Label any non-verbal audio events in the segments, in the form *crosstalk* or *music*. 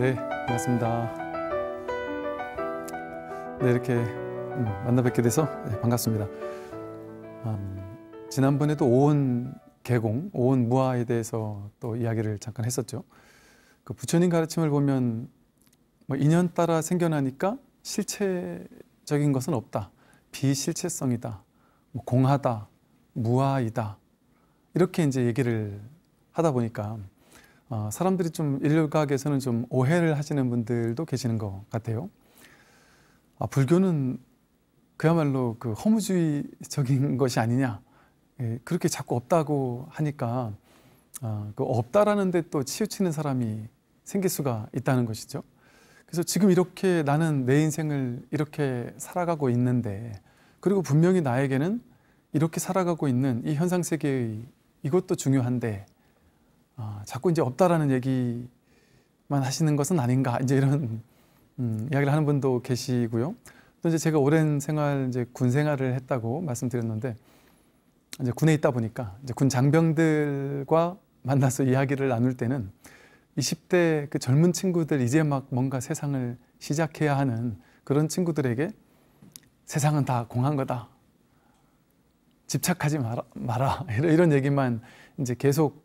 네, 반갑습니다. 네, 이렇게 음, 만나 뵙게 돼서 네, 반갑습니다. 음, 지난번에도 오온 개공, 오온 무아에 대해서 또 이야기를 잠깐 했었죠. 그 부처님 가르침을 보면 뭐 인연 따라 생겨나니까 실체적인 것은 없다. 비실체성이다. 뭐 공하다. 무아이다. 이렇게 이제 얘기를 하다 보니까 어, 사람들이 좀 인류과학에서는 좀 오해를 하시는 분들도 계시는 것 같아요. 아, 불교는 그야말로 그 허무주의적인 *laughs* 것이 아니냐. 예, 그렇게 자꾸 없다고 하니까 아, 그 없다라는 데 또 치우치는 사람이 생길 수가 있다는 것이죠. 그래서 지금 이렇게 나는 내 인생을 이렇게 살아가고 있는데 그리고 분명히 나에게는 이렇게 살아가고 있는 이 현상 세계의 이것도 중요한데 아, 자꾸 이제 없다라는 얘기만 하시는 것은 아닌가 이제 이런 음, 이야기를 하는 분도 계시고요. 또 이제 제가 오랜 생활 이제 군 생활을 했다고 말씀드렸는데 이제 군에 있다 보니까 이제 군 장병들과 만나서 이야기를 나눌 때는 20대 그 젊은 친구들 이제 막 뭔가 세상을 시작해야 하는 그런 친구들에게 세상은 다 공한 거다. 집착하지 마라, 마라. *laughs* 이런 얘기만 이제 계속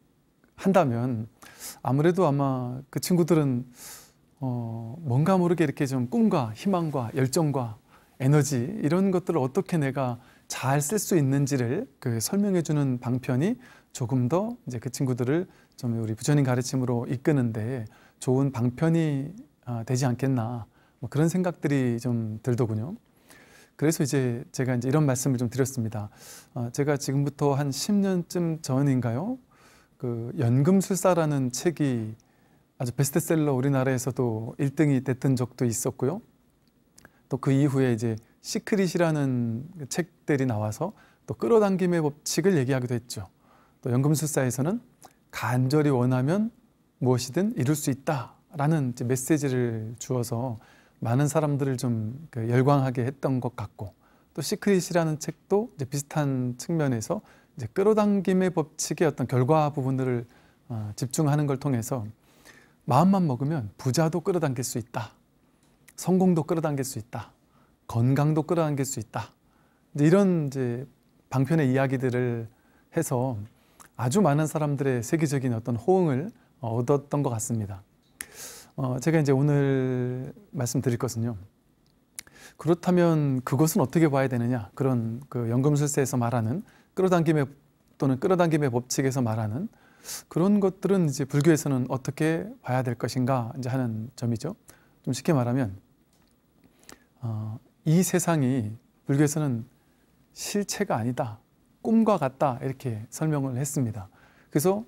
한다면 아무래도 아마 그 친구들은 어, 뭔가 모르게 이렇게 좀 꿈과 희망과 열정과 에너지 이런 것들을 어떻게 내가 잘 쓸 수 있는지를 그 설명해 주는 방편이 조금 더 이제 그 친구들을 좀 우리 부처님 가르침으로 이끄는데 좋은 방편이 아, 되지 않겠나 뭐 그런 생각들이 좀 들더군요. 그래서 이제 제가 이제 이런 말씀을 좀 드렸습니다. 어, 제가 지금부터 한 10년쯤 전인가요? 그 연금술사라는 책이 아주 베스트셀러 우리나라에서도 1등이 됐던 적도 있었고요. 또 그 이후에 이제 시크릿이라는 책들이 나와서 또 끌어당김의 법칙을 얘기하기도 했죠. 또 연금술사에서는 간절히 원하면 무엇이든 이룰 수 있다라는 메시지를 주어서 많은 사람들을 좀 그 열광하게 했던 것 같고 또 시크릿이라는 책도 비슷한 측면에서 이제 끌어당김의 법칙의 어떤 결과 부분들을 어, 집중하는 걸 통해서 마음만 먹으면 부자도 끌어당길 수 있다. 성공도 끌어당길 수 있다. 건강도 끌어당길 수 있다. 이제 이런 이제 방편의 이야기들을 해서 아주 많은 사람들의 세계적인 어떤 호응을 어, 얻었던 것 같습니다. 어, 제가 이제 오늘 말씀드릴 것은요. 그렇다면 그것은 어떻게 봐야 되느냐? 그런 그연금술사에서 말하는 끌어당김의 또는 끌어당김의 법칙에서 말하는 그런 것들은 이제 불교에서는 어떻게 봐야 될 것인가 이제 하는 점이죠. 좀 쉽게 말하면 어, 이 세상이 불교에서는 실체가 아니다, 꿈과 같다 이렇게 설명을 했습니다. 그래서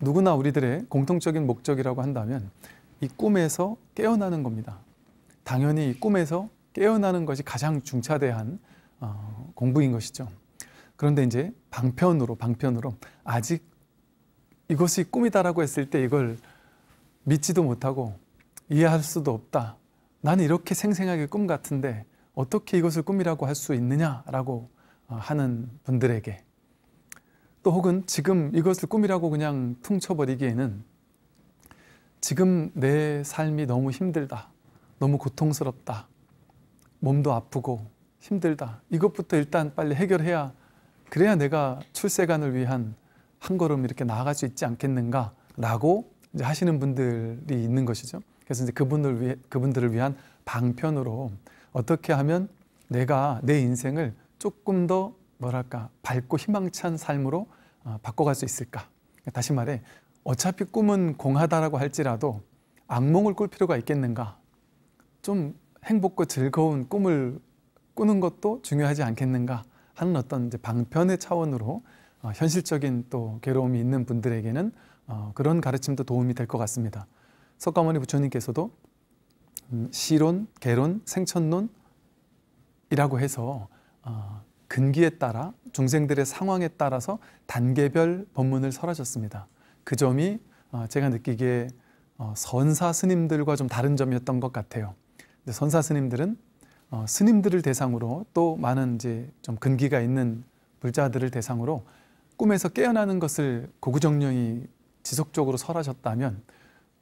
누구나 우리들의 공통적인 목적이라고 한다면 이 꿈에서 깨어나는 겁니다. 당연히 이 꿈에서 깨어나는 것이 가장 중차대한 어, 공부인 것이죠. 그런데 이제 방편으로 방편으로 아직 이것이 꿈이다라고 했을 때 이걸 믿지도 못하고 이해할 수도 없다. 나는 이렇게 생생하게 꿈 같은데 어떻게 이것을 꿈이라고 할 수 있느냐라고 어, 하는 분들에게 또 혹은 지금 이것을 꿈이라고 그냥 퉁쳐버리기에는 지금 내 삶이 너무 힘들다. 너무 고통스럽다. 몸도 아프고 힘들다. 이것부터 일단 빨리 해결해야 그래야 내가 출세관을 위한 한 걸음 이렇게 나아갈 수 있지 않겠는가라고 이제 하시는 분들이 있는 것이죠. 그래서 이제 그분들 위해, 그분들을 위한 방편으로 어떻게 하면 내가 내 인생을 조금 더 뭐랄까 밝고 희망찬 삶으로 어, 바꿔갈 수 있을까? 다시 말해 어차피 꿈은 공하다라고 할지라도 악몽을 꿀 필요가 있겠는가? 좀 행복과 즐거운 꿈을 꾸는 것도 중요하지 않겠는가? 하는 어떤 이제 방편의 차원으로 어, 현실적인 또 괴로움이 있는 분들에게는 어, 그런 가르침도 도움이 될 것 같습니다. 석가모니 부처님께서도 음, 시론, 개론, 생천론이라고 해서 어, 근기에 따라 중생들의 상황에 따라서 단계별 법문을 설하셨습니다. 그 점이 어, 제가 느끼기에 어, 선사 스님들과 좀 다른 점이었던 것 같아요. 선사 스님들은 어, 스님들을 대상으로 또 많은 이제 좀 근기가 있는 불자들을 대상으로 꿈에서 깨어나는 것을 고구정령이 지속적으로 설하셨다면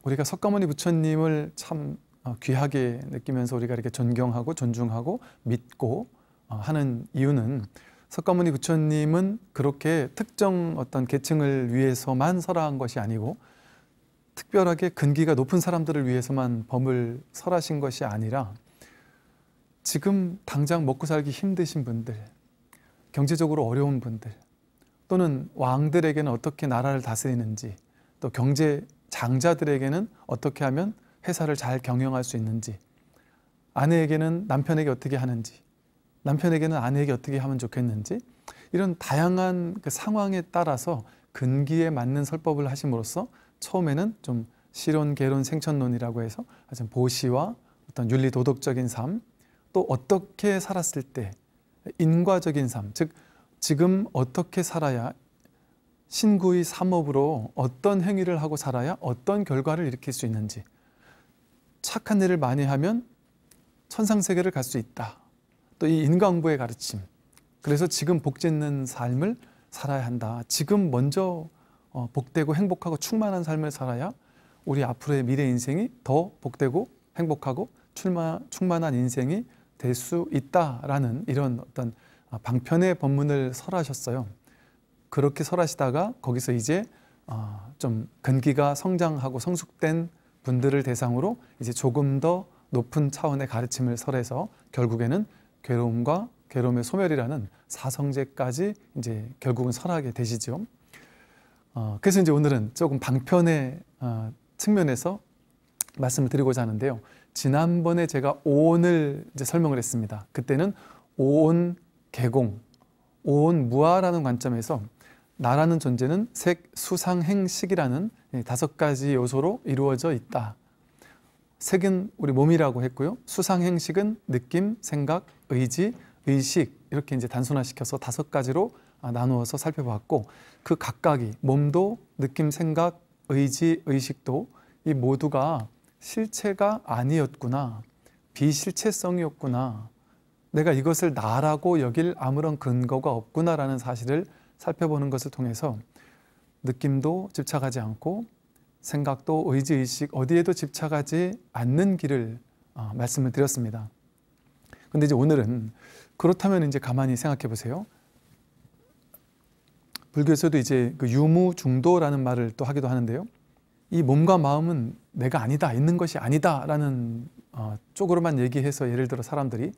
우리가 석가모니 부처님을 참 어, 귀하게 느끼면서 우리가 이렇게 존경하고 존중하고 믿고 어, 하는 이유는 석가모니 부처님은 그렇게 특정 어떤 계층을 위해서만 설한 것이 아니고 특별하게 근기가 높은 사람들을 위해서만 범을 설하신 것이 아니라 지금 당장 먹고 살기 힘드신 분들, 경제적으로 어려운 분들, 또는 왕들에게는 어떻게 나라를 다스리는지, 또 경제 장자들에게는 어떻게 하면 회사를 잘 경영할 수 있는지, 아내에게는 남편에게 어떻게 하는지, 남편에게는 아내에게 어떻게 하면 좋겠는지, 이런 다양한 그 상황에 따라서 근기에 맞는 설법을 하심으로써 처음에는 좀 실온, 개론, 생천론이라고 해서 보시와 어떤 윤리 도덕적인 삶, 또 어떻게 살았을 때 인과적인 삶, 즉 지금 어떻게 살아야 신구의 삼업으로 어떤 행위를 하고 살아야 어떤 결과를 일으킬 수 있는지 착한 일을 많이 하면 천상세계를 갈 수 있다. 또 이 인과응보의 가르침. 그래서 지금 복짓는 삶을 살아야 한다. 지금 먼저 어, 복되고 행복하고 충만한 삶을 살아야 우리 앞으로의 미래 인생이 더 복되고 행복하고 충만한 인생이 될수 있다라는 이런 어떤 아, 방편의 법문을 설하셨어요. 그렇게 설하시다가 거기서 이제 아, 좀 근기가 성장하고 성숙된 분들을 대상으로 이제 조금 더 높은 차원의 가르침을 설해서 결국에는 괴로움과 괴로움의 소멸이라는 사성제까지 이제 결국은 설하게 되시죠. 어, 그래서 이제 오늘은 조금 방편의 아, 측면에서 말씀을 드리고자 하는데요. 지난번에 제가 오온을 이제 설명을 했습니다. 그때는 오온 개공, 오온 무아라는 관점에서 나라는 존재는 색, 수상, 행식이라는 다섯 가지 요소로 이루어져 있다. 색은 우리 몸이라고 했고요. 수상, 행식은 느낌, 생각, 의지, 의식 이렇게 이제 단순화시켜서 다섯 가지로 아, 나누어서 살펴봤고 그 각각이 몸도 느낌, 생각, 의지, 의식도 이 모두가 실체가 아니었구나. 비실체성이었구나. 내가 이것을 나라고 여길 아무런 근거가 없구나라는 사실을 살펴보는 것을 통해서 느낌도 집착하지 않고 생각도 의지, 의식 어디에도 집착하지 않는 길을 어, 말씀을 드렸습니다. 근데 이제 오늘은 그렇다면 이제 가만히 생각해 보세요. 불교에서도 이제 그 유무 중도라는 말을 또 하기도 하는데요. 이 몸과 마음은 내가 아니다, 있는 것이 아니다라는 어, 쪽으로만 얘기해서 예를 들어 사람들이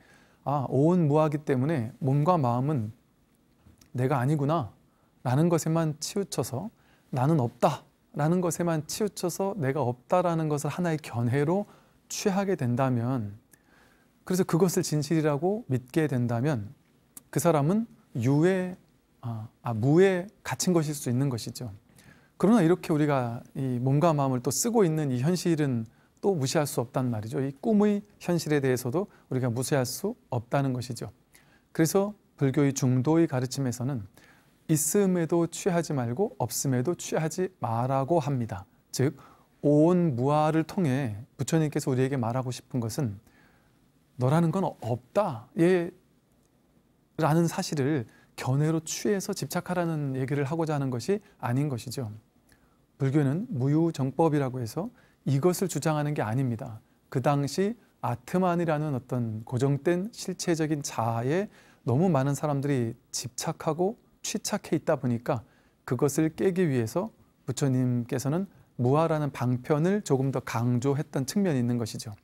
아, 오은 무하기 때문에 몸과 마음은 내가 아니구나 라는 것에만 치우쳐서 나는 없다 라는 것에만 치우쳐서 내가 없다라는 것을 하나의 견해로 취하게 된다면 그래서 그것을 진실이라고 믿게 된다면 그 사람은 유에 아, 아 무에 갇힌 것일 수 있는 것이죠. 그러나 이렇게 우리가 이 몸과 마음을 또 쓰고 있는 이 현실은 또 무시할 수 없단 말이죠. 이 꿈의 현실에 대해서도 우리가 무시할 수 없다는 것이죠. 그래서 불교의 중도의 가르침에서는 있음에도 취하지 말고 없음에도 취하지 말라고 합니다. 즉온 무아를 통해 부처님께서 우리에게 말하고 싶은 것은 너라는 건 없다. 예 라는 사실을 견해로 취해서 집착하라는 얘기를 하고자 하는 것이 아닌 것이죠. 불교는 무유정법이라고 해서 이것을 주장하는 게 아닙니다. 그 당시 아트만이라는 어떤 고정된 실체적인 자아에 너무 많은 사람들이 집착하고 취착해 있다 보니까 그것을 깨기 위해서 부처님께서는 무아라는 방편을 조금 더 강조했던 측면이 있는 것이죠.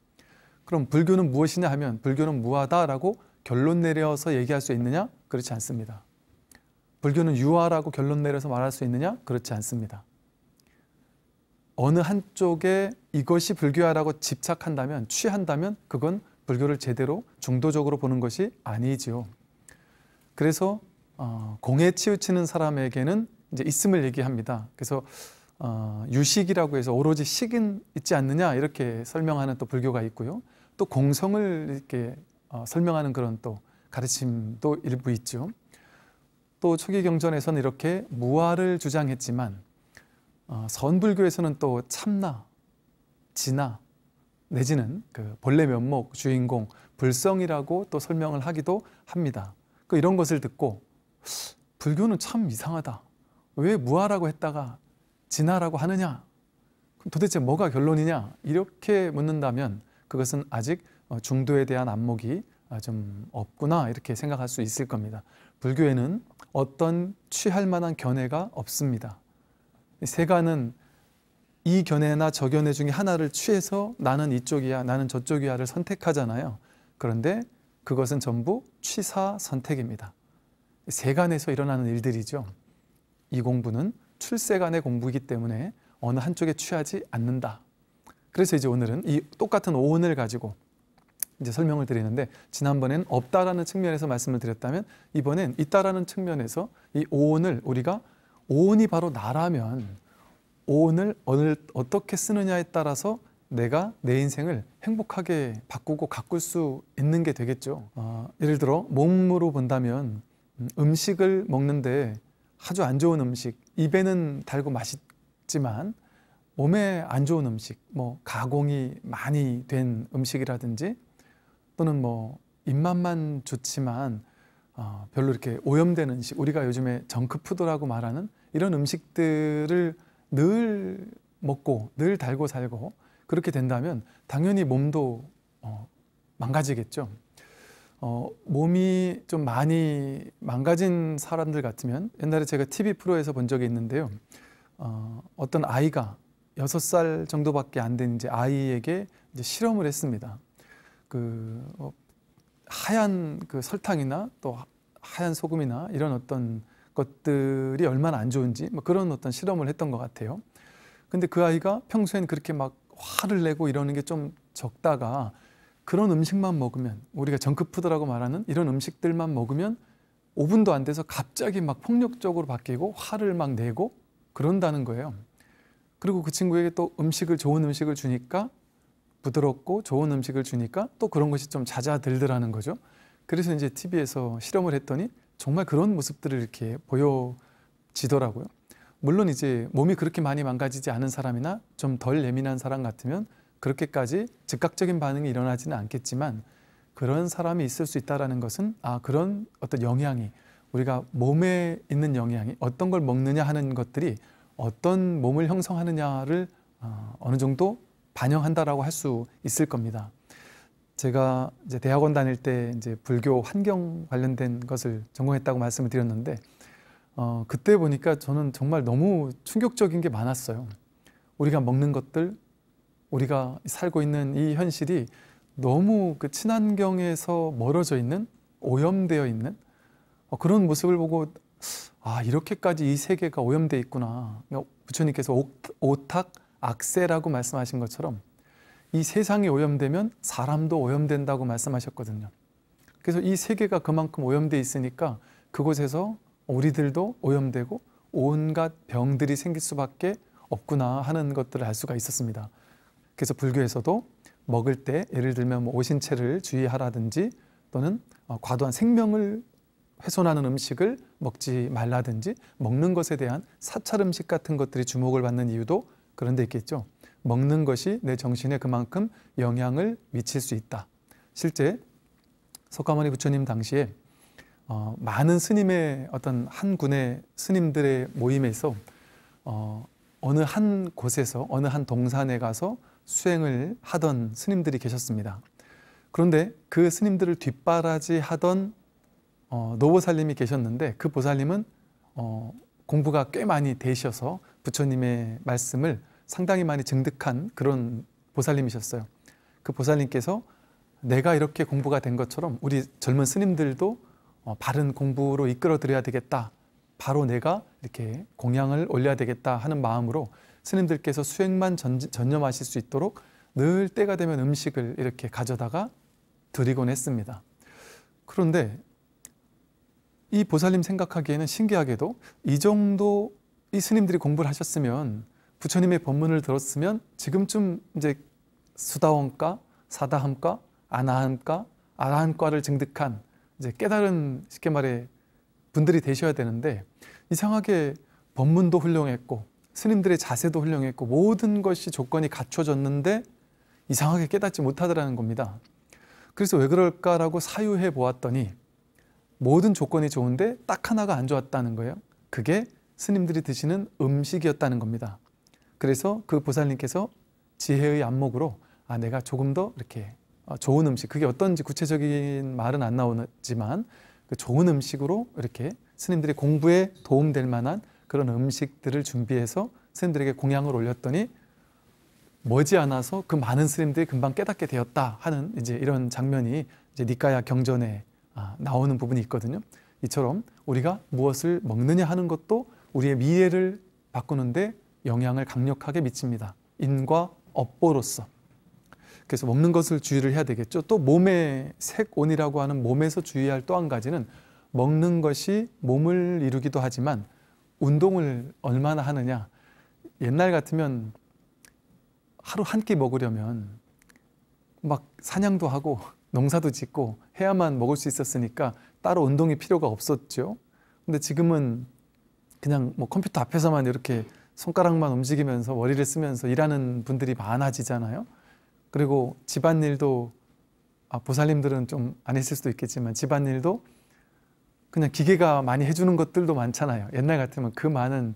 그럼 불교는 무엇이냐 하면 불교는 무아다라고 결론 내려서 얘기할 수 있느냐? 그렇지 않습니다. 불교는 유아라고 결론 내려서 말할 수 있느냐? 그렇지 않습니다. 어느 한쪽에 이것이 불교야라고 집착한다면 취한다면 그건 불교를 제대로 중도적으로 보는 것이 아니지요. 그래서 어, 공에 치우치는 사람에게는 이제 있음을 얘기합니다. 그래서 어, 유식이라고 해서 오로지 식인 있지 않느냐 이렇게 설명하는 또 불교가 있고요. 또 공성을 이렇게 어, 설명하는 그런 또 가르침도 일부 있죠. 또 초기 경전에서는 이렇게 무아를 주장했지만 어, 선불교에서는 또 참나, 진나 내지는 그 본래 면목, 주인공, 불성이라고 또 설명을 하기도 합니다. 그 이런 것을 듣고 불교는 참 이상하다. 왜 무아라고 했다가 진아라고 하느냐? 그럼 도대체 뭐가 결론이냐? 이렇게 묻는다면 그것은 아직 어, 중도에 대한 안목이 아, 좀 없구나 이렇게 생각할 수 있을 겁니다. 불교에는 어떤 취할 만한 견해가 없습니다. 세간은 이 견해나 저 견해 중에 하나를 취해서 나는 이쪽이야, 나는 저쪽이야를 선택하잖아요. 그런데 그것은 전부 취사 선택입니다. 세간에서 일어나는 일들이죠. 이 공부는 출세간의 공부이기 때문에 어느 한쪽에 취하지 않는다. 그래서 이제 오늘은 이 똑같은 오은을 가지고 이제 설명을 드리는데 지난번엔 없다라는 측면에서 말씀을 드렸다면 이번엔 있다라는 측면에서 이 오온을 우리가 온이 바로 나라면 온을 오늘 어떻게 쓰느냐에 따라서 내가 내 인생을 행복하게 바꾸고 가꿀 수 있는 게 되겠죠. 어, 예를 들어 몸으로 본다면 음, 음식을 먹는데 아주 안 좋은 음식, 입에는 달고 맛있지만 몸에 안 좋은 음식, 뭐 가공이 많이 된 음식이라든지 또는 뭐 입맛만 좋지만 어, 별로 이렇게 오염된 음식, 우리가 요즘에 정크푸드라고 말하는 이런 음식들을 늘 먹고 늘 달고 살고 그렇게 된다면 당연히 몸도 어, 망가지겠죠. 어, 몸이 좀 많이 망가진 사람들 같으면 옛날에 제가 TV 프로에서 본 적이 있는데요. 어, 어떤 아이가 여살 정도밖에 안 된 아이에게 이제 실험을 했습니다. 그 어, 하얀 그 설탕이나 또 하얀 소금이나 이런 어떤 것들이 얼마나 안 좋은지 뭐 그런 어떤 실험을 했던 것 같아요. 근데 그 아이가 평소엔 그렇게 막 화를 내고 이러는 게 좀 적다가 그런 음식만 먹으면 우리가 정크푸드라고 말하는 이런 음식들만 먹으면 5분도 안 돼서 갑자기 막 폭력적으로 바뀌고 화를 막 내고 그런다는 거예요. 그리고 그 친구에게 또 음식을 좋은 음식을 주니까 부드럽고 좋은 음식을 주니까 또 그런 것이 좀 잦아들더라는 거죠. 그래서 이제 TV에서 실험을 했더니 정말 그런 모습들을 이렇게 보여지더라고요. 물론 이제 몸이 그렇게 많이 망가지지 않은 사람이나 좀 덜 예민한 사람 같으면 그렇게까지 즉각적인 반응이 일어나지는 않겠지만 그런 사람이 있을 수 있다라는 것은 아 그런 어떤 영향이 우리가 몸에 있는 영향이 어떤 걸 먹느냐 하는 것들이 어떤 몸을 형성하느냐를 어, 어느 정도 반영한다라고 할 수 있을 겁니다. 제가 이제 대학원 다닐 때 이제 불교 환경 관련된 것을 전공했다고 말씀을 드렸는데 어, 그때 보니까 저는 정말 너무 충격적인 게 많았어요. 우리가 먹는 것들, 우리가 살고 있는 이 현실이 너무 그 친환경에서 멀어져 있는 오염되어 있는 어, 그런 모습을 보고 아 이렇게까지 이 세계가 오염돼 있구나. 그러니까 부처님께서 오탁 악세라고 말씀하신 것처럼 이 세상이 오염되면 사람도 오염된다고 말씀하셨거든요. 그래서 이 세계가 그만큼 오염돼 있으니까 그곳에서 우리들도 오염되고 온갖 병들이 생길 수밖에 없구나 하는 것들을 알 수가 있었습니다. 그래서 불교에서도 먹을 때 예를 들면 뭐 오신채를 주의하라든지 또는 어, 과도한 생명을 훼손하는 음식을 먹지 말라든지 먹는 것에 대한 사찰 음식 같은 것들이 주목을 받는 이유도 그런 데 있겠죠. 먹는 것이 내 정신에 그만큼 영향을 미칠 수 있다. 실제 석가모니 부처님 당시에 어, 많은 스님의 어떤 한 군의 스님들의 모임에서 어, 어느 한 곳에서 어느 한 동산에 가서 수행을 하던 스님들이 계셨습니다. 그런데 그 스님들을 뒷바라지 하던 어, 노보살님이 계셨는데 그 보살님은 어, 공부가 꽤 많이 되셔서 부처님의 말씀을 상당히 많이 증득한 그런 보살님이셨어요. 그 보살님께서 내가 이렇게 공부가 된 것처럼 우리 젊은 스님들도 어, 바른 공부로 이끌어 드려야 되겠다. 바로 내가 이렇게 공양을 올려야 되겠다 하는 마음으로 스님들께서 수행만 전, 전념하실 수 있도록 늘 때가 되면 음식을 이렇게 가져다가 드리곤 했습니다. 그런데 이 보살님 생각하기에는 신기하게도 이 정도 이 스님들이 공부를 하셨으면 부처님의 법문을 들었으면 지금쯤 이제 수다원과 사다함과 아나함과 아라한과를 증득한 이제 깨달은 쉽게 말해 분들이 되셔야 되는데 이상하게 법문도 훌륭했고 스님들의 자세도 훌륭했고 모든 것이 조건이 갖춰졌는데 이상하게 깨닫지 못하더라는 겁니다. 그래서 왜 그럴까라고 사유해 보았더니 모든 조건이 좋은데 딱 하나가 안 좋았다는 거예요. 그게 스님들이 드시는 음식이었다는 겁니다. 그래서 그 보살님께서 지혜의 안목으로 아 내가 조금 더 이렇게 어, 좋은 음식 그게 어떤지 구체적인 말은 안 나오지만 그 좋은 음식으로 이렇게 스님들이 공부에 도움될 만한 그런 음식들을 준비해서 스님들에게 공양을 올렸더니 머지않아서 그 많은 스님들이 금방 깨닫게 되었다 하는 이제 이런 장면이 이제 니카야 경전에 아, 나오는 부분이 있거든요. 이처럼 우리가 무엇을 먹느냐 하는 것도 우리의 미래를 바꾸는데 영향을 강력하게 미칩니다. 인과 업보로서. 그래서 먹는 것을 주의를 해야 되겠죠. 또 몸의 색온이라고 하는 몸에서 주의할 또 한 가지는 먹는 것이 몸을 이루기도 하지만 운동을 얼마나 하느냐. 옛날 같으면 하루 한 끼 먹으려면 막 사냥도 하고 농사도 짓고 해야만 먹을 수 있었으니까 따로 운동이 필요가 없었죠. 근데 지금은 그냥 뭐 컴퓨터 앞에서만 이렇게 손가락만 움직이면서 머리를 쓰면서 일하는 분들이 많아지잖아요. 그리고 집안일도 아, 보살님들은 좀 안 했을 수도 있겠지만 집안일도 그냥 기계가 많이 해주는 것들도 많잖아요. 옛날 같으면 그 많은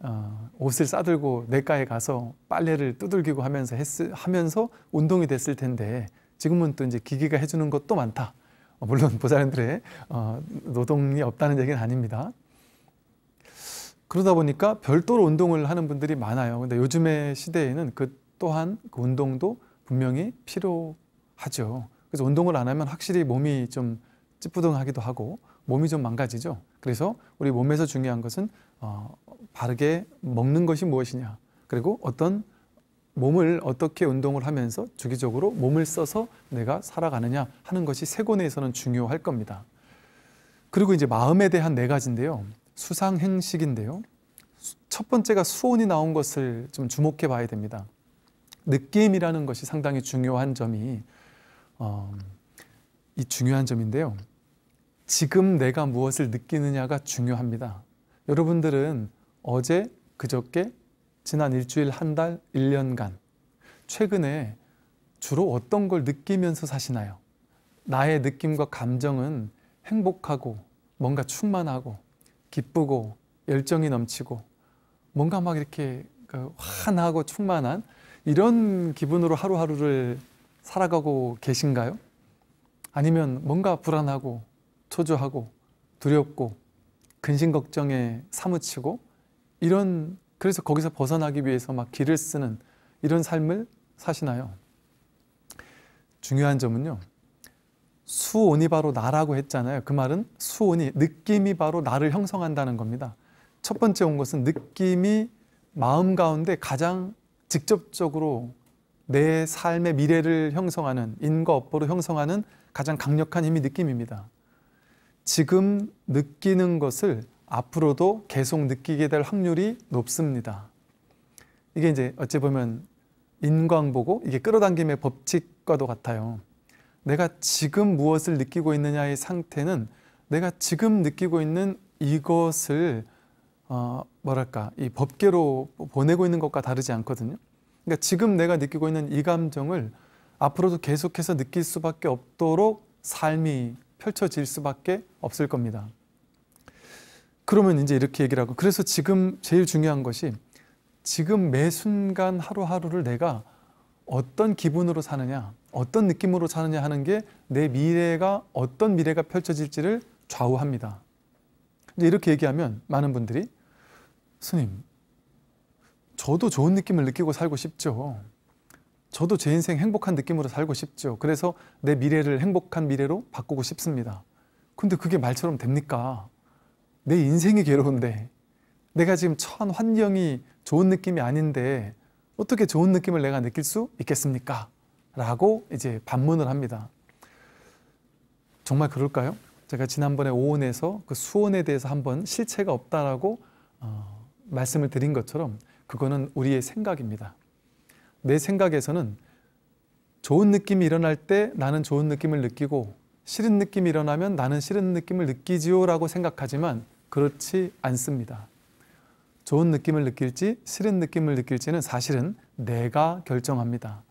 어, 옷을 싸들고 내과에 가서 빨래를 두들기고 하면서 했, 하면서 운동이 됐을 텐데 지금은 또 이제 기계가 해주는 것도 많다. 어, 물론 보살님들의 어, 노동이 없다는 얘기는 아닙니다. 그러다 보니까 별도로 운동을 하는 분들이 많아요. 근데 요즘의 시대에는 그 또한 그 운동도 분명히 필요하죠. 그래서 운동을 안 하면 확실히 몸이 좀 찌뿌둥하기도 하고 몸이 좀 망가지죠. 그래서 우리 몸에서 중요한 것은 어, 바르게 먹는 것이 무엇이냐 그리고 어떤 몸을 어떻게 운동을 하면서 주기적으로 몸을 써서 내가 살아가느냐 하는 것이 세권에서는 중요할 겁니다. 그리고 이제 마음에 대한 네 가지인데요. 수상 행식인데요. 첫 번째가 수온이 나온 것을 좀 주목해 봐야 됩니다. 느낌이라는 것이 상당히 중요한 점이 어, 이 중요한 점인데요. 지금 내가 무엇을 느끼느냐가 중요합니다. 여러분들은 어제 그저께 지난 일주일, 한 달, 1년간 최근에 주로 어떤 걸 느끼면서 사시나요? 나의 느낌과 감정은 행복하고 뭔가 충만하고 기쁘고 열정이 넘치고 뭔가 막 이렇게 그 환하고 충만한 이런 기분으로 하루하루를 살아가고 계신가요? 아니면 뭔가 불안하고 초조하고 두렵고 근심 걱정에 사무치고 이런 그래서 거기서 벗어나기 위해서 막 길을 쓰는 이런 삶을 사시나요? 중요한 점은요. 수온이 바로 나라고 했잖아요. 그 말은 수온이 느낌이 바로 나를 형성한다는 겁니다. 첫 번째 온 것은 느낌이 마음 가운데 가장 직접적으로 내 삶의 미래를 형성하는 인과 업보로 형성하는 가장 강력한 힘이 느낌입니다. 지금 느끼는 것을 앞으로도 계속 느끼게 될 확률이 높습니다. 이게 이제 어찌 보면 인광보고 이게 끌어당김의 법칙과도 같아요. 내가 지금 무엇을 느끼고 있느냐의 상태는 내가 지금 느끼고 있는 이것을 어, 뭐랄까 이 법계로 보내고 있는 것과 다르지 않거든요. 그러니까 지금 내가 느끼고 있는 이 감정을 앞으로도 계속해서 느낄 수밖에 없도록 삶이 펼쳐질 수밖에 없을 겁니다. 그러면 이제 이렇게 얘기를 하고 그래서 지금 제일 중요한 것이 지금 매 순간 하루하루를 내가 어떤 기분으로 사느냐 어떤 느낌으로 사느냐 하는 게 내 미래가 어떤 미래가 펼쳐질지를 좌우합니다. 이렇게 얘기하면 많은 분들이 스님 저도 좋은 느낌을 느끼고 살고 싶죠. 저도 제 인생 행복한 느낌으로 살고 싶죠. 그래서 내 미래를 행복한 미래로 바꾸고 싶습니다. 근데 그게 말처럼 됩니까? 내 인생이 괴로운데 내가 지금 처한 환경이 좋은 느낌이 아닌데 어떻게 좋은 느낌을 내가 느낄 수 있겠습니까? 라고 이제 반문을 합니다. 정말 그럴까요? 제가 지난번에 오온에서 그 수온에 대해서 한번 실체가 없다라고 어, 말씀을 드린 것처럼 그거는 우리의 생각입니다. 내 생각에서는 좋은 느낌이 일어날 때 나는 좋은 느낌을 느끼고 싫은 느낌이 일어나면 나는 싫은 느낌을 느끼지요 라고 생각하지만 그렇지 않습니다. 좋은 느낌을 느낄지 싫은 느낌을 느낄지는 사실은 내가 결정합니다.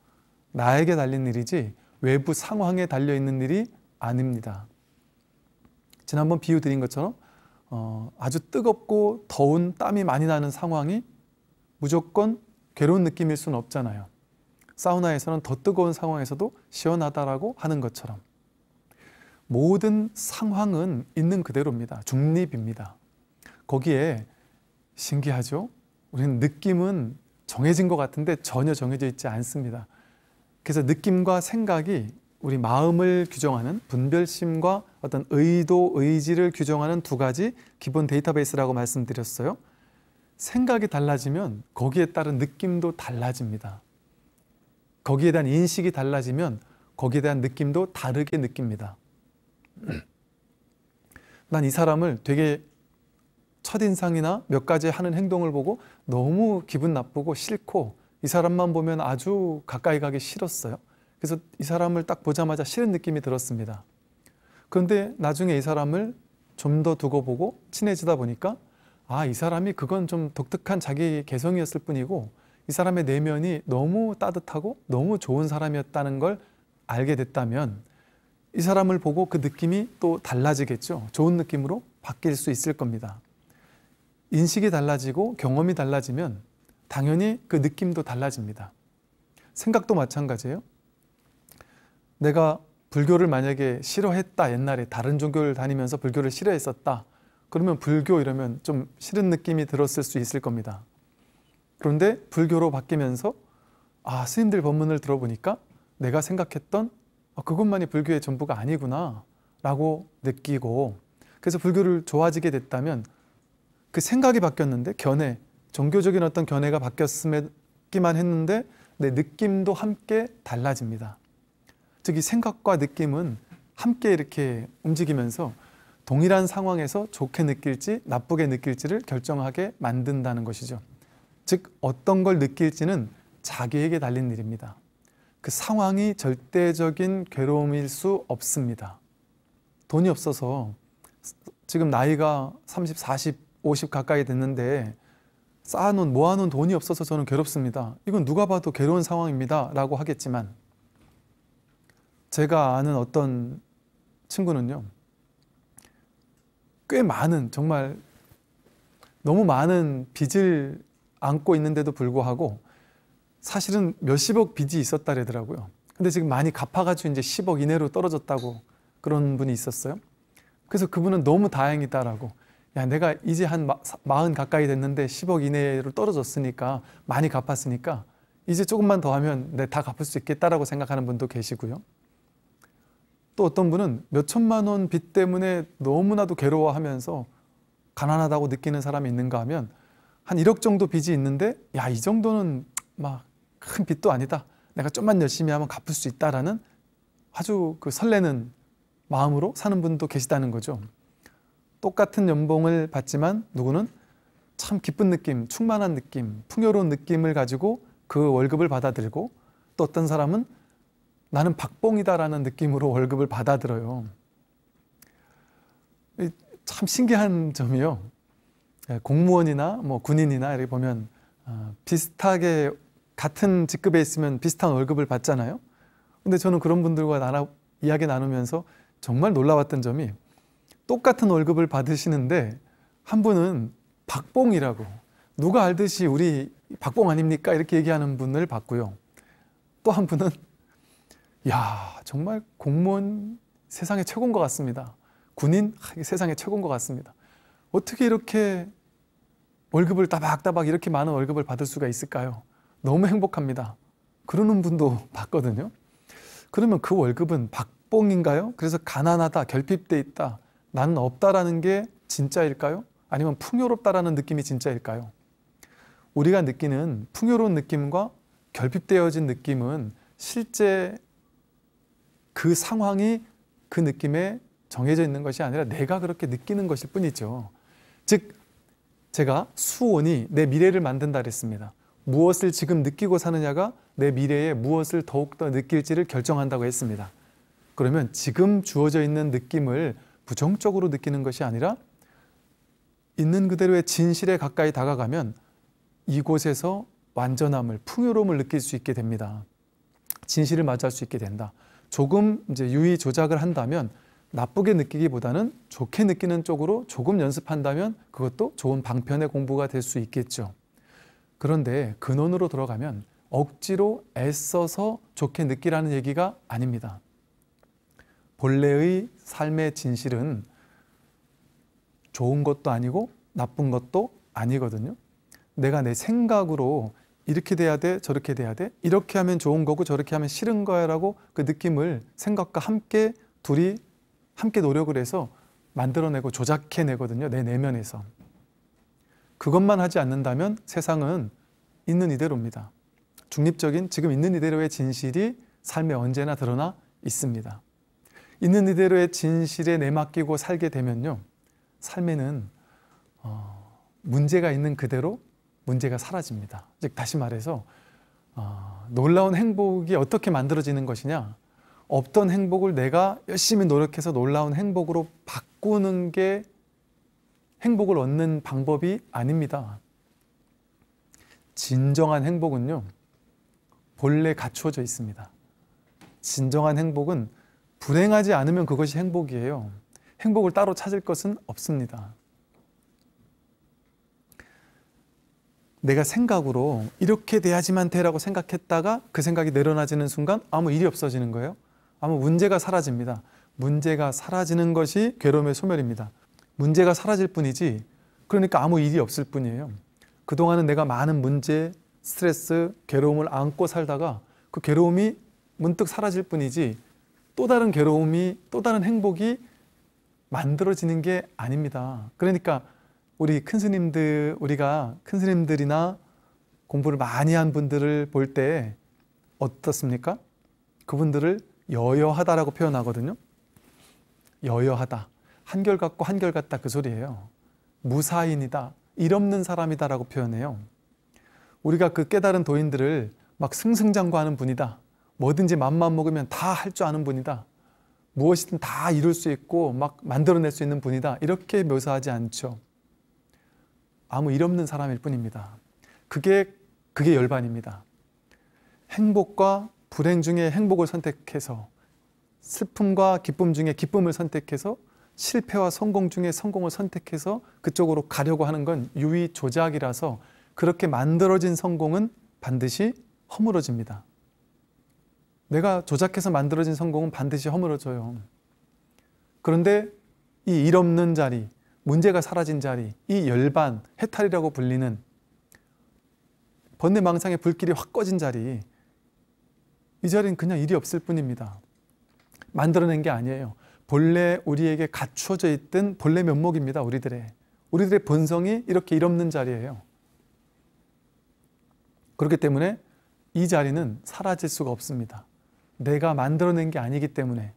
나에게 달린 일이지 외부 상황에 달려 있는 일이 아닙니다. 지난번 비유 드린 것처럼 어, 아주 뜨겁고 더운 땀이 많이 나는 상황이 무조건 괴로운 느낌일 수는 없잖아요. 사우나에서는 더 뜨거운 상황에서도 시원하다라고 하는 것처럼 모든 상황은 있는 그대로입니다. 중립입니다. 거기에 신기하죠? 우리는 느낌은 정해진 것 같은데 전혀 정해져 있지 않습니다. 그래서 느낌과 생각이 우리 마음을 규정하는 분별심과 어떤 의도, 의지를 규정하는 두 가지 기본 데이터베이스라고 말씀드렸어요. 생각이 달라지면 거기에 따른 느낌도 달라집니다. 거기에 대한 인식이 달라지면 거기에 대한 느낌도 다르게 느낍니다. *clears throat* 난이 사람을 되게 첫인상이나 몇 가지 하는 행동을 보고 너무 기분 나쁘고 싫고 이 사람만 보면 아주 가까이 가기 싫었어요. 그래서 이 사람을 딱 보자마자 싫은 느낌이 들었습니다. 그런데 나중에 이 사람을 좀 더 두고 보고 친해지다 보니까 아, 이 사람이 그건 좀 독특한 자기 개성이었을 뿐이고 이 사람의 내면이 너무 따뜻하고 너무 좋은 사람이었다는 걸 알게 됐다면 이 사람을 보고 그 느낌이 또 달라지겠죠. 좋은 느낌으로 바뀔 수 있을 겁니다. 인식이 달라지고 경험이 달라지면 당연히 그 느낌도 달라집니다. 생각도 마찬가지예요. 내가 불교를 만약에 싫어했다 옛날에 다른 종교를 다니면서 불교를 싫어했었다 그러면 불교 이러면 좀 싫은 느낌이 들었을 수 있을 겁니다 그런데 불교로 바뀌면서 아 스님들 법문을 들어보니까 내가 생각했던 아, 그것만이 불교의 전부가 아니구나 라고 느끼고 그래서 불교를 좋아지게 됐다면 그 생각이 바뀌었는데 견해, 종교적인 어떤 견해가 바뀌었기만 했는데 내 느낌도 함께 달라집니다. 즉이 생각과 느낌은 함께 이렇게 움직이면서 동일한 상황에서 좋게 느낄지 나쁘게 느낄지를 결정하게 만든다는 것이죠. 즉 어떤 걸 느낄지는 자기에게 달린 일입니다. 그 상황이 절대적인 괴로움일 수 없습니다. 돈이 없어서 지금 나이가 30, 40, 50 가까이 됐는데 쌓아놓은 모아놓은 돈이 없어서 저는 괴롭습니다. 이건 누가 봐도 괴로운 상황입니다. 라고 하겠지만 제가 아는 어떤 친구는요. 꽤 많은 정말 너무 많은 빚을 안고 있는데도 불구하고 사실은 몇십억 빚이 있었다 그러더라고요. 근데 지금 많이 갚아가지고 이제 10억 이내로 떨어졌다고 그런 분이 있었어요. 그래서 그분은 너무 다행이다라고. 야, 내가 이제 한 마흔 가까이 됐는데 10억 이내로 떨어졌으니까 많이 갚았으니까 이제 조금만 더 하면 내 다 갚을 수 있겠다라고 생각하는 분도 계시고요. 또 어떤 분은 몇 천만 원 빚 때문에 너무나도 괴로워하면서 가난하다고 느끼는 사람이 있는가 하면 한 1억 정도 빚이 있는데 야, 이 정도는 막큰 빚도 아니다. 내가 좀만 열심히 하면 갚을 수 있다라는 아주 그 설레는 마음으로 사는 분도 계시다는 거죠. 똑같은 연봉을 받지만 누구는 참 기쁜 느낌, 충만한 느낌, 풍요로운 느낌을 가지고 그 월급을 받아들고 또 어떤 사람은 나는 박봉이다라는 느낌으로 월급을 받아들어요. 참 신기한 점이요. 예, 공무원이나 뭐 군인이나 이렇게 보면 어, 비슷하게 같은 직급에 있으면 비슷한 월급을 받잖아요. 근데 저는 그런 분들과 나눠, 이야기 나누면서 정말 놀라웠던 점이 똑같은 월급을 받으시는데 한 분은 박봉이라고 누가 알듯이 우리 박봉 아닙니까? 이렇게 얘기하는 분을 봤고요. 또 한 분은 야 정말 공무원 세상의 최고인 것 같습니다. 군인 세상의 최고인 것 같습니다. 어떻게 이렇게 월급을 따박따박 이렇게 많은 월급을 받을 수가 있을까요? 너무 행복합니다. 그러는 분도 *laughs* 봤거든요. 그러면 그 월급은 박봉인가요? 그래서 가난하다, 결핍돼 있다, 난 없다라는 게 진짜일까요? 아니면 풍요롭다라는 느낌이 진짜일까요? 우리가 느끼는 풍요로운 느낌과 결핍되어진 느낌은 실제 그 상황이 그 느낌에 정해져 있는 것이 아니라 내가 그렇게 느끼는 것일 뿐이죠. 즉, 제가 수원이 내 미래를 만든다 그랬습니다. 무엇을 지금 느끼고 사느냐가 내 미래에 무엇을 더욱더 느낄지를 결정한다고 했습니다. 그러면 지금 주어져 있는 느낌을 부정적으로 느끼는 것이 아니라 있는 그대로의 진실에 가까이 다가가면 이곳에서 완전함을, 풍요로움을 느낄 수 있게 됩니다. 진실을 맞이할 수 있게 된다. 조금 이제 유의 조작을 한다면 나쁘게 느끼기보다는 좋게 느끼는 쪽으로 조금 연습한다면 그것도 좋은 방편의 공부가 될 수 있겠죠. 그런데 근원으로 들어가면 억지로 애써서 좋게 느끼라는 얘기가 아닙니다. 본래의 삶의 진실은 좋은 것도 아니고 나쁜 것도 아니거든요. 내가 내 생각으로 이렇게 돼야 돼, 저렇게 돼야 돼, 이렇게 하면 좋은 거고 저렇게 하면 싫은 거야 라고 그 느낌을 생각과 함께 둘이 함께 노력을 해서 만들어내고 조작해내거든요. 내 내면에서. 그것만 하지 않는다면 세상은 있는 이대로입니다. 중립적인 지금 있는 이대로의 진실이 삶에 언제나 드러나 있습니다. 있는 이대로의 진실에 내맡기고 살게 되면요. 삶에는 어, 문제가 있는 그대로 문제가 사라집니다. 즉 다시 말해서 어, 놀라운 행복이 어떻게 만들어지는 것이냐 없던 행복을 내가 열심히 노력해서 놀라운 행복으로 바꾸는 게 행복을 얻는 방법이 아닙니다. 진정한 행복은요, 본래 갖추져 있습니다. 진정한 행복은 불행하지 않으면 그것이 행복이에요. 행복을 따로 찾을 것은 없습니다. 내가 생각으로 이렇게 돼야지만 돼라고 생각했다가 그 생각이 내려놔지는 순간 아무 일이 없어지는 거예요. 아무 문제가 사라집니다. 문제가 사라지는 것이 괴로움의 소멸입니다. 문제가 사라질 뿐이지 그러니까 아무 일이 없을 뿐이에요. 그동안은 내가 많은 문제, 스트레스, 괴로움을 안고 살다가 그 괴로움이 문득 사라질 뿐이지 또 다른 괴로움이 또 다른 행복이 만들어지는 게 아닙니다. 그러니까 우리 큰 스님들 우리가 큰 스님들이나 공부를 많이 한 분들을 볼 때 어떻습니까? 그분들을 여여하다라고 표현하거든요. 여여하다. 한결같고 한결같다 그 소리예요. 무사인이다. 일 없는 사람이다 라고 표현해요. 우리가 그 깨달은 도인들을 막 승승장구하는 분이다. 뭐든지 맘만 먹으면 다 할 줄 아는 분이다. 무엇이든 다 이룰 수 있고 막 만들어낼 수 있는 분이다. 이렇게 묘사하지 않죠. 아무 일 없는 사람일 뿐입니다. 그게 그게 열반입니다. 행복과 불행 중에 행복을 선택해서 슬픔과 기쁨 중에 기쁨을 선택해서 실패와 성공 중에 성공을 선택해서 그쪽으로 가려고 하는 건 유의 조작이라서 그렇게 만들어진 성공은 반드시 허물어집니다. 내가 조작해서 만들어진 성공은 반드시 허물어져요. 그런데 이 일 없는 자리, 문제가 사라진 자리, 이 열반, 해탈이라고 불리는 번뇌망상의 불길이 확 꺼진 자리 이 자리는 그냥 일이 없을 뿐입니다. 만들어낸 게 아니에요. 본래 우리에게 갖춰져 있던 본래 면목입니다. 우리들의 우리들의 본성이 이렇게 일없는 자리예요. 그렇기 때문에 이 자리는 사라질 수가 없습니다. 내가 만들어낸 게 아니기 때문에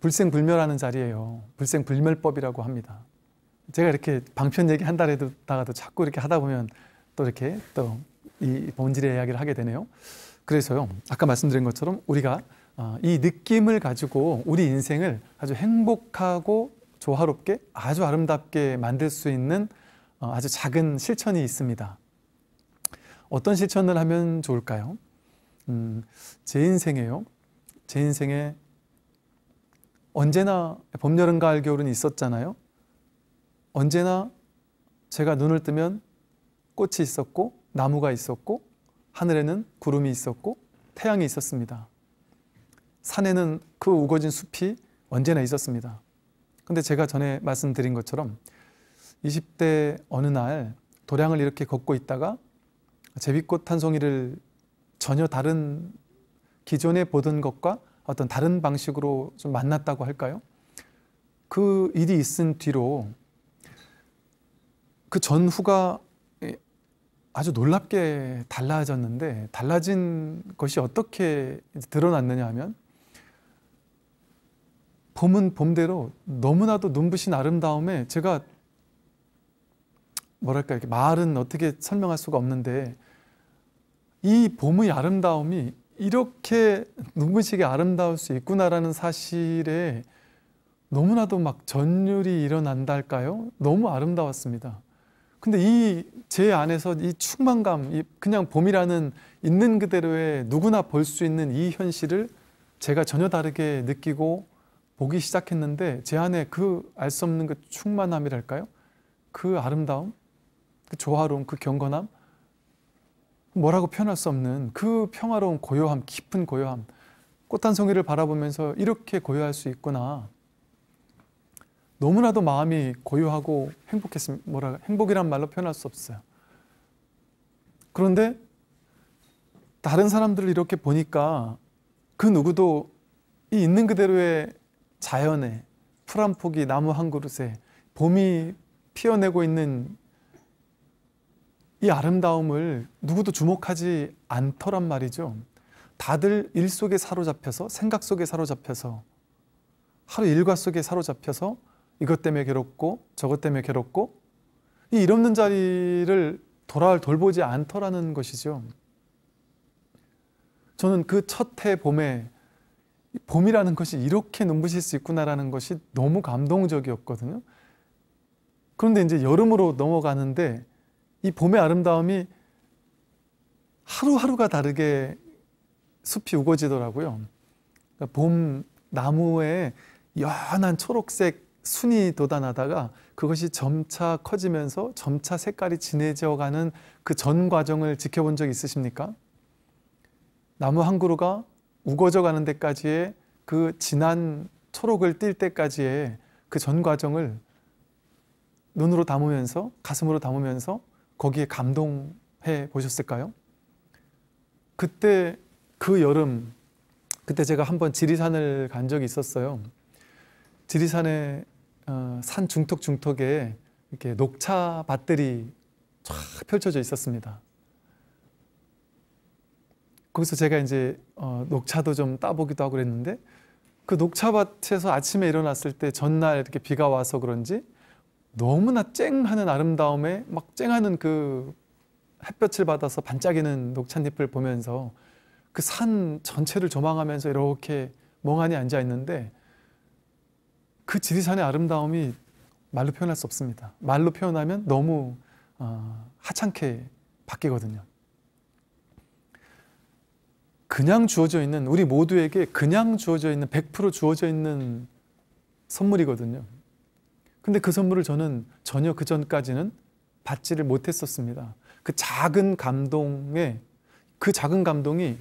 불생불멸하는 자리예요. 불생불멸법이라고 합니다. 제가 이렇게 방편 얘기 한달 에다가도 자꾸 이렇게 하다 보면 또 이렇게 또 이 본질의 이야기를 하게 되네요. 그래서요, 아까 말씀드린 것처럼 우리가 아, 이 느낌을 가지고 우리 인생을 아주 행복하고 조화롭게 아주 아름답게 만들 수 있는 어, 아주 작은 실천이 있습니다. 어떤 실천을 하면 좋을까요? 음, 제 인생에요. 제 인생에 언제나 봄, 여름, 가을, 겨울은 있었잖아요. 언제나 제가 눈을 뜨면 꽃이 있었고 나무가 있었고 하늘에는 구름이 있었고 태양이 있었습니다. 산에는 그 우거진 숲이 언제나 있었습니다. 근데 제가 전에 말씀드린 것처럼 20대 어느 날 도량을 이렇게 걷고 있다가 제비꽃 한 송이를 전혀 다른 기존에 보던 것과 어떤 다른 방식으로 좀 만났다고 할까요? 그 일이 있은 뒤로 그 전후가 아주 놀랍게 달라졌는데 달라진 것이 어떻게 드러났느냐 하면 봄은 봄대로 너무나도 눈부신 아름다움에 제가 뭐랄까 이렇게 말은 어떻게 설명할 수가 없는데 이 봄의 아름다움이 이렇게 눈부시게 아름다울 수 있구나라는 사실에 너무나도 막 전율이 일어난달까요? 너무 아름다웠습니다. 근데 이 제 안에서 이 충만감, 이 그냥 봄이라는 있는 그대로의 누구나 볼 수 있는 이 현실을 제가 전혀 다르게 느끼고 보기 시작했는데 제 안에 그 알 수 없는 그 충만함이랄까요? 그 아름다움, 그 조화로움, 그 경건함, 뭐라고 표현할 수 없는 그 평화로운 고요함, 깊은 고요함, 꽃한 송이를 바라보면서 이렇게 고요할 수 있구나. 너무나도 마음이 고요하고 행복했음, 뭐라, 행복이란 말로 표현할 수 없어요. 그런데 다른 사람들을 이렇게 보니까 그 누구도 이 있는 그대로의 자연에 푸른 포기 나무 한 그릇에 봄이 피어내고 있는 이 아름다움을 누구도 주목하지 않더란 말이죠. 다들 일 속에 사로잡혀서 생각 속에 사로잡혀서 하루 일과 속에 사로잡혀서 이것 때문에 괴롭고 저것 때문에 괴롭고 이 일 없는 자리를 돌아 돌보지 않더라는 것이죠. 저는 그 첫해 봄에 봄이라는 것이 이렇게 눈부실 수 있구나라는 것이 너무 감동적이었거든요. 그런데 이제 여름으로 넘어가는데 이 봄의 아름다움이 하루하루가 다르게 숲이 우거지더라고요. 그러니까 봄 나무에 연한 초록색 순이 돋아나다가 그것이 점차 커지면서 점차 색깔이 진해져 가는 그 전 과정을 지켜본 적 있으십니까? 나무 한 그루가 우거져 가는 데까지의 그 진한 초록을 띨 때까지의 그 전 과정을 눈으로 담으면서 가슴으로 담으면서 거기에 감동해 보셨을까요? 그때 그 여름 그때 제가 한번 지리산을 간 적이 있었어요. 지리산의 어, 산 중턱 중턱에 이렇게 녹차 밭들이 쫙 펼쳐져 있었습니다. 거기서 제가 이제 어, 녹차도 좀 따보기도 하고 그랬는데 그 녹차밭에서 아침에 일어났을 때 전날 이렇게 비가 와서 그런지 너무나 쨍하는 아름다움에 막 쨍하는 그 햇볕을 받아서 반짝이는 녹차잎을 보면서 그 산 전체를 조망하면서 이렇게 멍하니 앉아 있는데 그 지리산의 아름다움이 말로 표현할 수 없습니다. 말로 표현하면 너무 어, 하찮게 바뀌거든요. 그냥 주어져 있는 우리 모두에게 그냥 주어져 있는 100% 주어져 있는 선물이거든요. 근데 그 선물을 저는 전혀 그 전까지는 받지를 못했었습니다. 그 작은 감동에 그 작은 감동이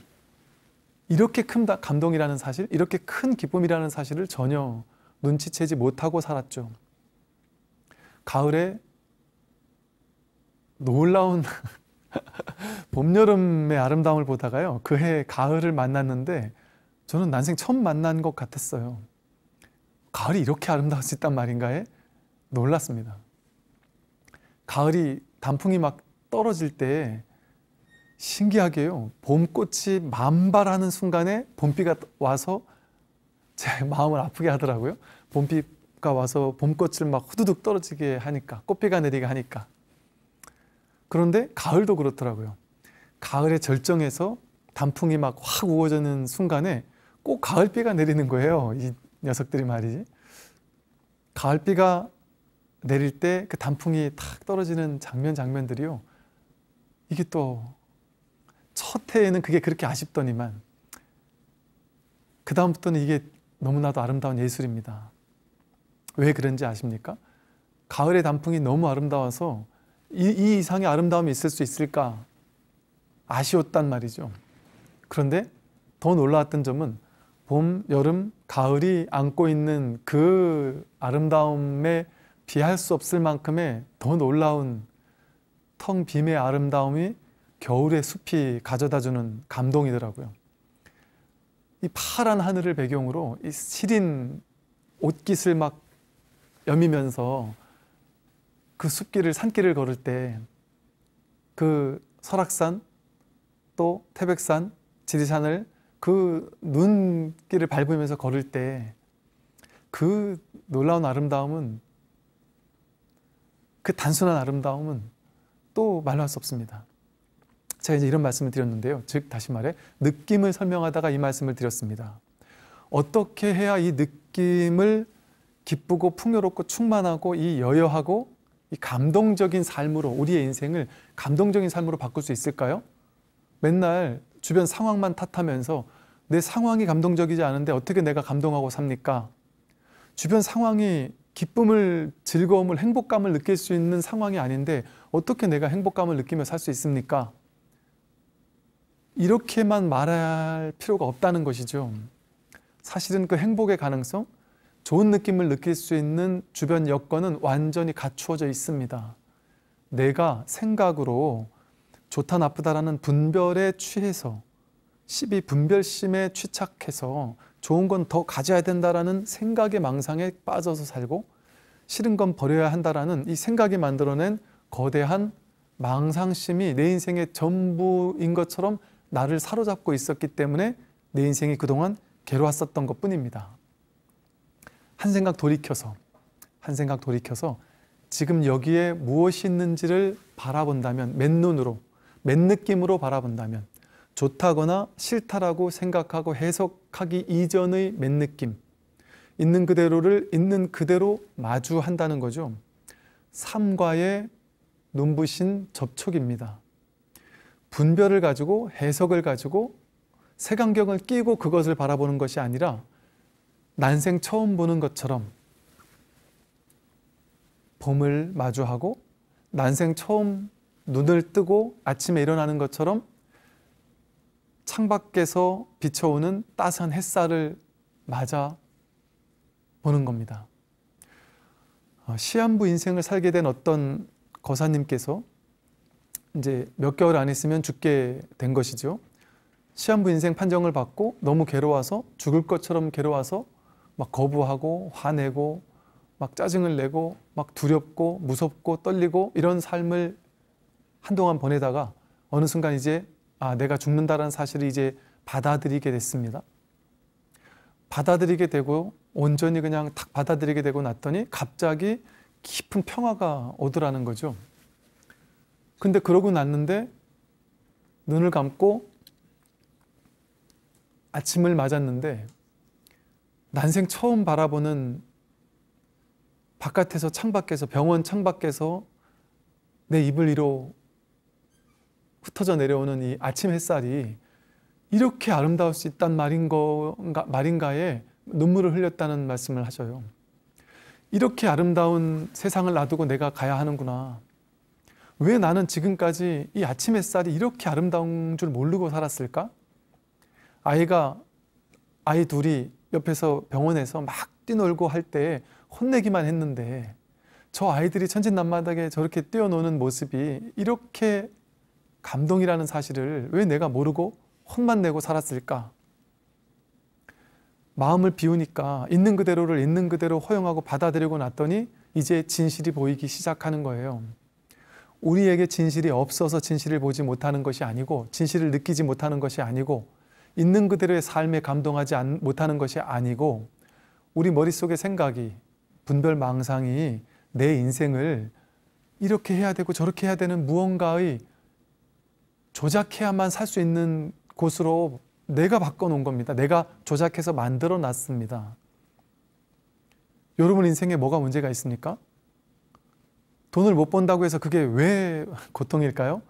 이렇게 큰 감동이라는 사실, 이렇게 큰 기쁨이라는 사실을 전혀 눈치채지 못하고 살았죠. 가을에 놀라운 *laughs* 봄, 여름의 아름다움을 보다가요. 그해 가을을 만났는데 저는 난생 처음 만난 것 같았어요. 가을이 이렇게 아름다울 수 있단 말인가에 놀랐습니다. 가을이 단풍이 막 떨어질 때 신기하게요. 봄꽃이 만발하는 순간에 봄비가 와서 제 마음을 아프게 하더라고요. 봄비가 와서 봄꽃을 막 후두둑 떨어지게 하니까 꽃비가 내리게 하니까 그런데 가을도 그렇더라고요. 가을에 절정에서 단풍이 막 확 우거지는 순간에 꼭 가을비가 내리는 거예요. 이 녀석들이 말이지. 가을비가 내릴 때 그 단풍이 탁 떨어지는 장면 장면들이요. 이게 또첫 해에는 그게 그렇게 아쉽더니만 그 다음부터는 이게 너무나도 아름다운 예술입니다. 왜 그런지 아십니까? 가을의 단풍이 너무 아름다워서 이, 이 이상의 아름다움이 있을 수 있을까? 아쉬웠단 말이죠. 그런데 더 놀라웠던 점은 봄, 여름, 가을이 안고 있는 그 아름다움에 비할 수 없을 만큼의 더 놀라운 텅 빔의 아름다움이 겨울의 숲이 가져다주는 감동이더라고요. 이 파란 하늘을 배경으로 이 시린 옷깃을 막 여미면서 그 숲길을 산길을 걸을 때 그 설악산 또 태백산 지리산을 그 눈길을 밟으면서 걸을 때 그 놀라운 아름다움은 그 단순한 아름다움은 또 말로 할 수 없습니다. 제가 이제 이런 말씀을 드렸는데요. 즉 다시 말해 느낌을 설명하다가 이 말씀을 드렸습니다. 어떻게 해야 이 느낌을 기쁘고 풍요롭고 충만하고 이 여여하고 이 감동적인 삶으로 우리의 인생을 감동적인 삶으로 바꿀 수 있을까요? 맨날 주변 상황만 탓하면서 내 상황이 감동적이지 않은데 어떻게 내가 감동하고 삽니까? 주변 상황이 기쁨을, 즐거움을, 행복감을 느낄 수 있는 상황이 아닌데 어떻게 내가 행복감을 느끼며 살 수 있습니까? 이렇게만 말할 필요가 없다는 것이죠. 사실은 그 행복의 가능성, 좋은 느낌을 느낄 수 있는 주변 여건은 완전히 갖추어져 있습니다. 내가 생각으로 좋다 나쁘다라는 분별에 취해서 시비 분별심에 취착해서 좋은 건 더 가져야 된다라는 생각의 망상에 빠져서 살고 싫은 건 버려야 한다라는 이 생각이 만들어낸 거대한 망상심이 내 인생의 전부인 것처럼 나를 사로잡고 있었기 때문에 내 인생이 그동안 괴로웠었던 것 뿐입니다. 한 생각 돌이켜서 한 생각 돌이켜서 지금 여기에 무엇이 있는지를 바라본다면 맨눈으로 맨느낌으로 바라본다면 좋다거나 싫다라고 생각하고 해석하기 이전의 맨느낌 있는 그대로를 있는 그대로 마주한다는 거죠. 삶과의 눈부신 접촉입니다. 분별을 가지고 해석을 가지고 색안경을 끼고 그것을 바라보는 것이 아니라 난생 처음 보는 것처럼 봄을 마주하고 난생 처음 눈을 뜨고 아침에 일어나는 것처럼 창밖에서 비춰오는 따스한 햇살을 맞아 보는 겁니다. 어, 시한부 인생을 살게 된 어떤 거사님께서 이제 몇 개월 안 있으면 죽게 된 것이죠. 시한부 인생 판정을 받고 너무 괴로워서 죽을 것처럼 괴로워서 막 거부하고 화내고 막 짜증을 내고 막 두렵고 무섭고 떨리고 이런 삶을 한동안 보내다가 어느 순간 이제 아 내가 죽는다라는 사실을 이제 받아들이게 됐습니다. 받아들이게 되고 온전히 그냥 탁 받아들이게 되고 났더니 갑자기 깊은 평화가 오더라는 거죠. 근데 그러고 났는데 눈을 감고 아침을 맞았는데 난생 처음 바라보는 바깥에서 창밖에서 병원 창밖에서 내 입을 위로 흩어져 내려오는 이 아침 햇살이 이렇게 아름다울 수 있단 말인 건가, 말인가에 눈물을 흘렸다는 말씀을 하셔요. 이렇게 아름다운 세상을 놔두고 내가 가야 하는구나. 왜 나는 지금까지 이 아침 햇살이 이렇게 아름다운 줄 모르고 살았을까? 아이가, 아이 둘이 옆에서 병원에서 막 뛰놀고 할 때 혼내기만 했는데 저 아이들이 천진난만하게 저렇게 뛰어노는 모습이 이렇게 감동이라는 사실을 왜 내가 모르고 혼만 내고 살았을까? 마음을 비우니까 있는 그대로를 있는 그대로 허용하고 받아들이고 났더니 이제 진실이 보이기 시작하는 거예요. 우리에게 진실이 없어서 진실을 보지 못하는 것이 아니고 진실을 느끼지 못하는 것이 아니고 있는 그대로의 삶에 감동하지 못하는 것이 아니고 우리 머릿속의 생각이 분별 망상이 내 인생을 이렇게 해야 되고 저렇게 해야 되는 무언가의 조작해야만 살 수 있는 곳으로 내가 바꿔놓은 겁니다. 내가 조작해서 만들어 놨습니다. 여러분 인생에 뭐가 문제가 있습니까? 돈을 못 번다고 해서 그게 왜 고통일까요?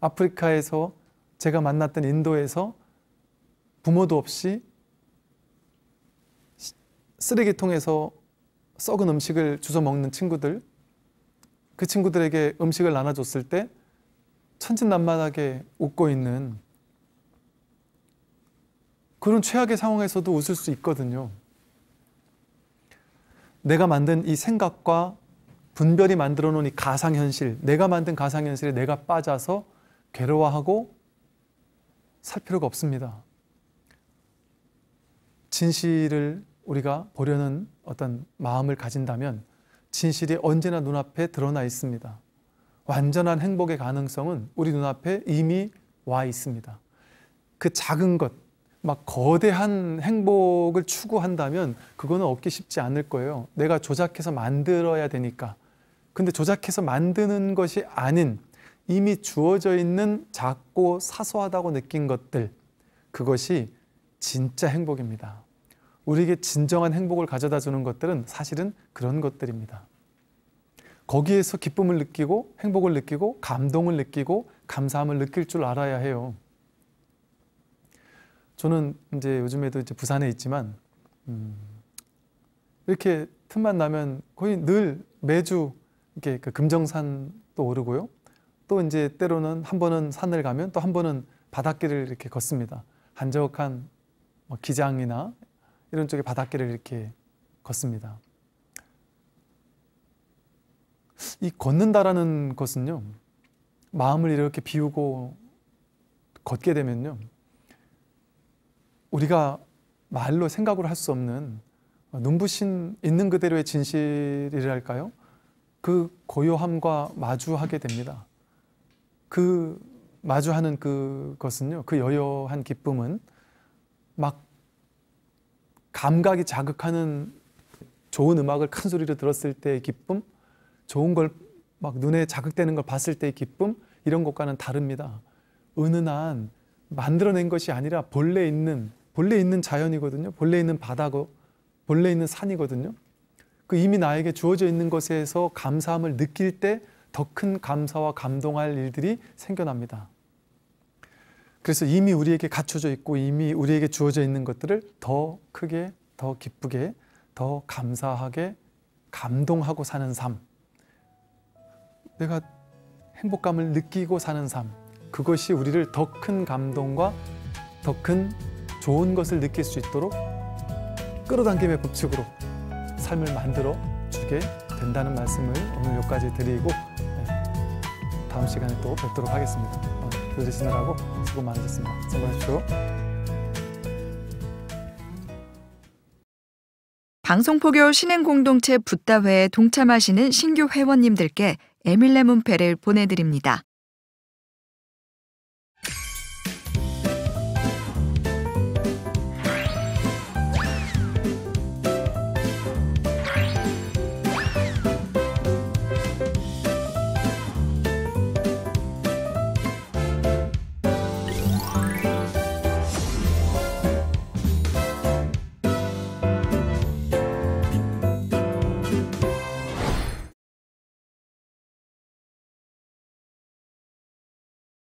아프리카에서 제가 만났던 인도에서 부모도 없이 쓰레기통에서 썩은 음식을 주워 먹는 친구들, 그 친구들에게 음식을 나눠줬을 때 천진난만하게 웃고 있는 그런 최악의 상황에서도 웃을 수 있거든요. 내가 만든 이 생각과 분별이 만들어 놓은 이 가상현실, 내가 만든 가상현실에 내가 빠져서 괴로워하고 살 필요가 없습니다. 진실을 우리가 보려는 어떤 마음을 가진다면 진실이 언제나 눈앞에 드러나 있습니다. 완전한 행복의 가능성은 우리 눈앞에 이미 와 있습니다. 그 작은 것, 막 거대한 행복을 추구한다면 그거는 얻기 쉽지 않을 거예요. 내가 조작해서 만들어야 되니까. 근데 조작해서 만드는 것이 아닌 이미 주어져 있는 작고 사소하다고 느낀 것들, 그것이 진짜 행복입니다. 우리에게 진정한 행복을 가져다 주는 것들은 사실은 그런 것들입니다. 거기에서 기쁨을 느끼고 행복을 느끼고 감동을 느끼고 감사함을 느낄 줄 알아야 해요. 저는 이제 요즘에도 이제 부산에 있지만 음, 이렇게 틈만 나면 거의 늘 매주 이렇게 그 금정산도 오르고요. 또 이제 때로는 한 번은 산을 가면 또 한 번은 바닷길을 이렇게 걷습니다. 한적한 뭐 기장이나 이런 쪽의 바닷길을 이렇게 걷습니다. 이 걷는다라는 것은요, 마음을 이렇게 비우고 걷게 되면요, 우리가 말로 생각으로 할 수 없는 눈부신 있는 그대로의 진실이랄까요? 그 고요함과 마주하게 됩니다. 그 마주하는 그것은요, 그 여여한 기쁨은 막 감각이 자극하는 좋은 음악을 큰 소리로 들었을 때의 기쁨, 좋은 걸 막 눈에 자극되는 걸 봤을 때의 기쁨 이런 것과는 다릅니다. 은은한 만들어낸 것이 아니라 본래 있는 본래 있는 자연이거든요. 본래 있는 바다고 본래 있는 산이거든요. 그 이미 나에게 주어져 있는 것에서 감사함을 느낄 때 더 큰 감사와 감동할 일들이 생겨납니다. 그래서 이미 우리에게 갖춰져 있고 이미 우리에게 주어져 있는 것들을 더 크게, 더 기쁘게, 더 감사하게 감동하고 사는 삶. 내가 행복감을 느끼고 사는 삶. 그것이 우리를 더 큰 감동과 더 큰 좋은 것을 느낄 수 있도록 끌어당김의 법칙으로 삶을 만들어 주게 된다는 말씀을 오늘 여기까지 드리고 네, 다음 시간에 또 뵙도록 하겠습니다. 들으시느라고 수고 많으셨습니다. 수고하십시오. 방송포교 신행공동체 붓다회에 동참하시는 신규 회원님들께 에밀레 문패를 보내드립니다.